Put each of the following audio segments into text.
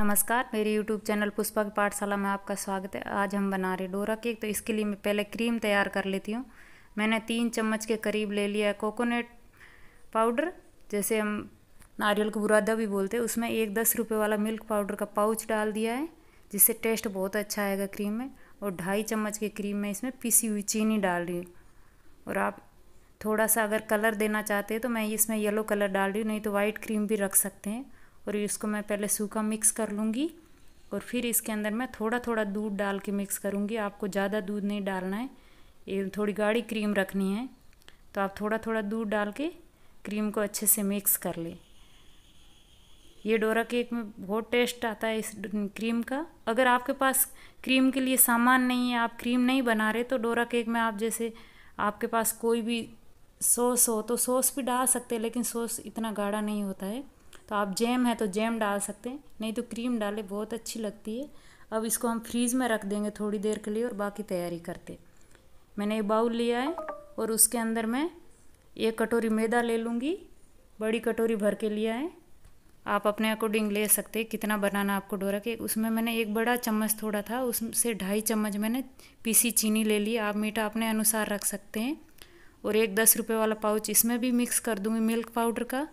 नमस्कार मेरे YouTube channel Pushpa की पाठशाला में आपका स्वागत है आज हम बना रहे डोरा केक तो इसके लिए मैं पहले क्रीम तैयार कर लेती हूँ मैंने तीन चम्मच के करीब ले लिया है कोकोनट पाउडर जैसे हम नारियल का बुरादा भी बोलते हैं उसमें एक दस रुपये वाला मिल्क पाउडर का पाउच डाल दिया है जिससे टेस्ट बहुत अच्छा आएगा क्रीम में और ढाई चम्मच की क्रीम में इसमें पीसी हुई चीनी डाल रही हूँ और आप थोड़ा सा अगर कलर देना चाहते हैं तो मैं इसमें येलो कलर डाल रही हूँ नहीं तो वाइट क्रीम भी रख सकते हैं और इसको मैं पहले सूखा मिक्स कर लूँगी और फिर इसके अंदर मैं थोड़ा थोड़ा दूध डाल के मिक्स करूँगी आपको ज़्यादा दूध नहीं डालना है ये थोड़ी गाढ़ी क्रीम रखनी है तो आप थोड़ा थोड़ा दूध डाल के क्रीम को अच्छे से मिक्स कर लें ये डोरा केक में बहुत टेस्ट आता है इस क्रीम का अगर आपके पास क्रीम के लिए सामान नहीं है आप क्रीम नहीं बना रहे तो डोरा केक में आप जैसे आपके पास कोई भी सॉस हो तो सॉस भी डाल सकते हैं लेकिन सॉस इतना गाढ़ा नहीं होता है तो आप जैम है तो जैम डाल सकते हैं नहीं तो क्रीम डालें बहुत अच्छी लगती है अब इसको हम फ्रीज़ में रख देंगे थोड़ी देर के लिए और बाकी तैयारी करते मैंने ये बाउल लिया है और उसके अंदर मैं एक कटोरी मैदा ले लूँगी बड़ी कटोरी भर के लिया है आप अपने अकॉर्डिंग ले सकते कितना बनाना आपको डोरा के उसमें मैंने एक बड़ा चम्मच थोड़ा था उससे ढाई चम्मच मैंने पीसी चीनी ले ली आप मीठा अपने अनुसार रख सकते हैं और एक दस रुपये वाला पाउच इसमें भी मिक्स कर दूँगी मिल्क पाउडर का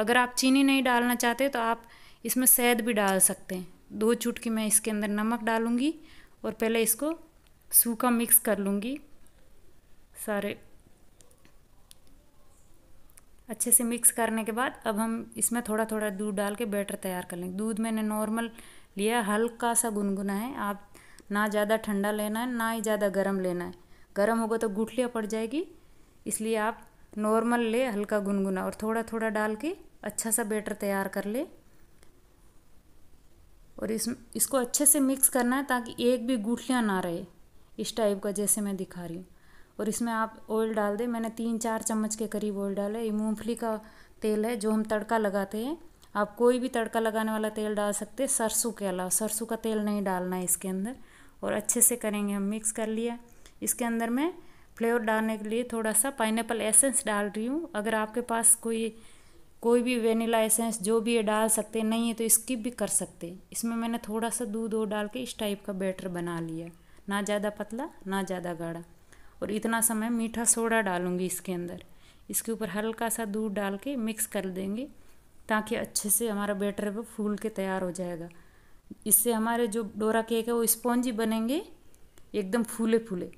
अगर आप चीनी नहीं डालना चाहते तो आप इसमें शहद भी डाल सकते हैं दो चुटकी मैं इसके अंदर नमक डालूंगी और पहले इसको सूखा मिक्स कर लूँगी सारे अच्छे से मिक्स करने के बाद अब हम इसमें थोड़ा थोड़ा दूध डाल के बैटर तैयार कर लेंगे दूध मैंने नॉर्मल लिया हल्का सा गुनगुना है आप ना ज़्यादा ठंडा लेना है ना ही ज़्यादा गर्म लेना है गर्म होगा तो गुठलियाँ पड़ जाएगी इसलिए आप नॉर्मल ले हल्का गुनगुना और थोड़ा थोड़ा डाल के अच्छा सा बैटर तैयार कर ले और इस इसको अच्छे से मिक्स करना है ताकि एक भी गुठलियाँ ना रहे इस टाइप का जैसे मैं दिखा रही हूँ और इसमें आप ऑयल डाल दें मैंने तीन चार चम्मच के करीब ऑयल डाला ये मूँगफली का तेल है जो हम तड़का लगाते हैं आप कोई भी तड़का लगाने वाला तेल डाल सकते हैं सरसों के अलावा सरसों का तेल नहीं डालना है इसके अंदर और अच्छे से करेंगे हम मिक्स कर लिया इसके अंदर मैं फ्लेवर डालने के लिए थोड़ा सा पाइनएप्पल एसेंस डाल रही हूँ अगर आपके पास कोई कोई भी वेनिला एसेंस जो भी ये डाल सकते नहीं है तो स्किप भी कर सकते इसमें मैंने थोड़ा सा दूध और डाल के इस टाइप का बैटर बना लिया ना ज़्यादा पतला ना ज़्यादा गाढ़ा और इतना सा मैं मीठा सोडा डालूँगी इसके अंदर इसके ऊपर हल्का सा दूध डाल के मिक्स कर देंगे ताकि अच्छे से हमारा बैटर वो फूल के तैयार हो जाएगा इससे हमारे जो डोरा केक है वो स्पॉन्जी बनेंगे एकदम फूले फूले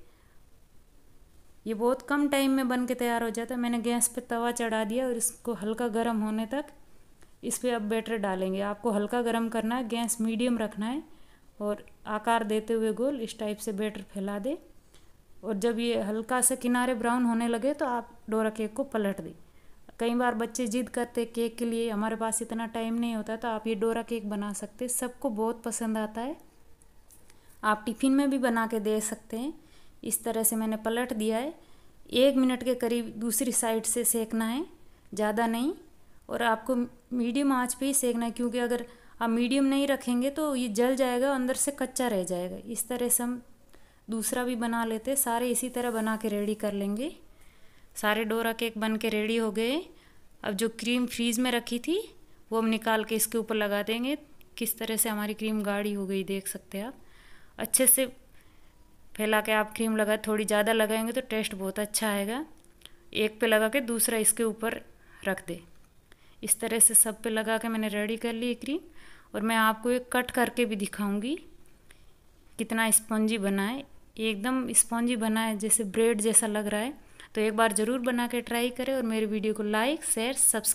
ये बहुत कम टाइम में बन के तैयार हो जाता है मैंने गैस पे तवा चढ़ा दिया और इसको हल्का गर्म होने तक इस पर अब बैटर डालेंगे आपको हल्का गर्म करना है गैस मीडियम रखना है और आकार देते हुए गोल इस टाइप से बैटर फैला दे और जब ये हल्का सा किनारे ब्राउन होने लगे तो आप डोरा केक को पलट दें कई बार बच्चे जिद करते केक के लिए हमारे पास इतना टाइम नहीं होता तो आप ये डोरा केक बना सकते सबको बहुत पसंद आता है आप टिफ़िन में भी बना के दे सकते हैं इस तरह से मैंने पलट दिया है एक मिनट के करीब दूसरी साइड से सेकना है ज़्यादा नहीं और आपको मीडियम आँच पे ही सेकना है क्योंकि अगर आप मीडियम नहीं रखेंगे तो ये जल जाएगा अंदर से कच्चा रह जाएगा इस तरह से हम दूसरा भी बना लेते सारे इसी तरह बना के रेडी कर लेंगे सारे डोरा केक बन के रेडी हो गए अब जो क्रीम फ्रीज में रखी थी वो हम निकाल के इसके ऊपर लगा देंगे किस तरह से हमारी क्रीम गाढ़ी हो गई देख सकते हैं आप अच्छे से फैला के आप क्रीम लगाए थोड़ी ज़्यादा लगाएंगे तो टेस्ट बहुत अच्छा आएगा एक पे लगा के दूसरा इसके ऊपर रख दे इस तरह से सब पे लगा के मैंने रेडी कर ली क्रीम और मैं आपको एक कट करके भी दिखाऊंगी कितना स्पॉन्जी बना है एकदम स्पॉन्जी बना है जैसे ब्रेड जैसा लग रहा है तो एक बार ज़रूर बना के ट्राई करें और मेरे वीडियो को लाइक शेयर सब्सक्राइब